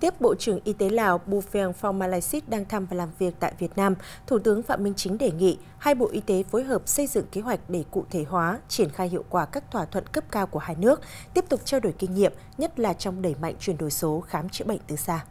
Tiếp Bộ trưởng Y tế Lào Bufeng Phongmalaisit đang thăm và làm việc tại Việt Nam, Thủ tướng Phạm Minh Chính đề nghị hai Bộ Y tế phối hợp xây dựng kế hoạch để cụ thể hóa, triển khai hiệu quả các thỏa thuận cấp cao của hai nước, tiếp tục trao đổi kinh nghiệm, nhất là trong đẩy mạnh chuyển đổi số khám chữa bệnh từ xa.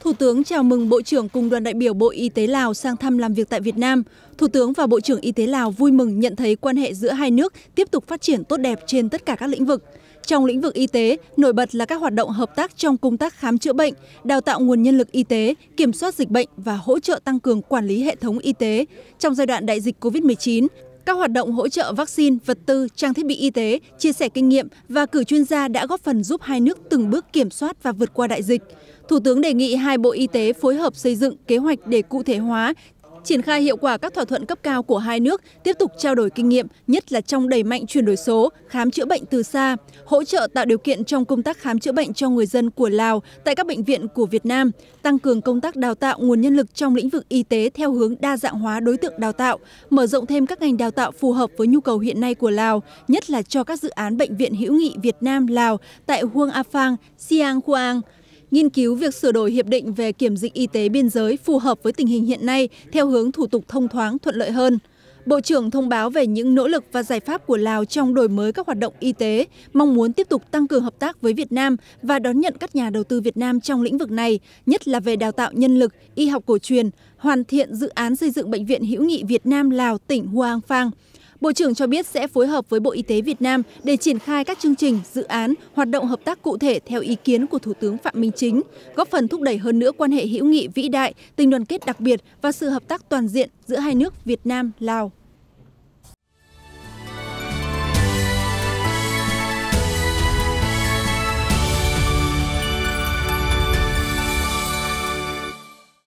Thủ tướng chào mừng Bộ trưởng cùng đoàn đại biểu Bộ Y tế Lào sang thăm làm việc tại Việt Nam. Thủ tướng và Bộ trưởng Y tế Lào vui mừng nhận thấy quan hệ giữa hai nước tiếp tục phát triển tốt đẹp trên tất cả các lĩnh vực trong lĩnh vực y tế nổi bật là các hoạt động hợp tác trong công tác khám chữa bệnh đào tạo nguồn nhân lực y tế kiểm soát dịch bệnh và hỗ trợ tăng cường quản lý hệ thống y tế trong giai đoạn đại dịch covid 19 các hoạt động hỗ trợ vaccine, vật tư, trang thiết bị y tế, chia sẻ kinh nghiệm và cử chuyên gia đã góp phần giúp hai nước từng bước kiểm soát và vượt qua đại dịch. Thủ tướng đề nghị hai Bộ Y tế phối hợp xây dựng kế hoạch để cụ thể hóa, triển khai hiệu quả các thỏa thuận cấp cao của hai nước tiếp tục trao đổi kinh nghiệm nhất là trong đẩy mạnh chuyển đổi số khám chữa bệnh từ xa hỗ trợ tạo điều kiện trong công tác khám chữa bệnh cho người dân của lào tại các bệnh viện của việt nam tăng cường công tác đào tạo nguồn nhân lực trong lĩnh vực y tế theo hướng đa dạng hóa đối tượng đào tạo mở rộng thêm các ngành đào tạo phù hợp với nhu cầu hiện nay của lào nhất là cho các dự án bệnh viện hữu nghị việt nam lào tại huông a phang siang huang nghiên cứu việc sửa đổi hiệp định về kiểm dịch y tế biên giới phù hợp với tình hình hiện nay theo hướng thủ tục thông thoáng thuận lợi hơn. Bộ trưởng thông báo về những nỗ lực và giải pháp của Lào trong đổi mới các hoạt động y tế, mong muốn tiếp tục tăng cường hợp tác với Việt Nam và đón nhận các nhà đầu tư Việt Nam trong lĩnh vực này, nhất là về đào tạo nhân lực, y học cổ truyền, hoàn thiện dự án xây dựng bệnh viện hữu nghị Việt Nam Lào tỉnh Huang Phang. Bộ trưởng cho biết sẽ phối hợp với Bộ Y tế Việt Nam để triển khai các chương trình, dự án, hoạt động hợp tác cụ thể theo ý kiến của Thủ tướng Phạm Minh Chính, góp phần thúc đẩy hơn nữa quan hệ hữu nghị vĩ đại, tình đoàn kết đặc biệt và sự hợp tác toàn diện giữa hai nước Việt Nam, Lào.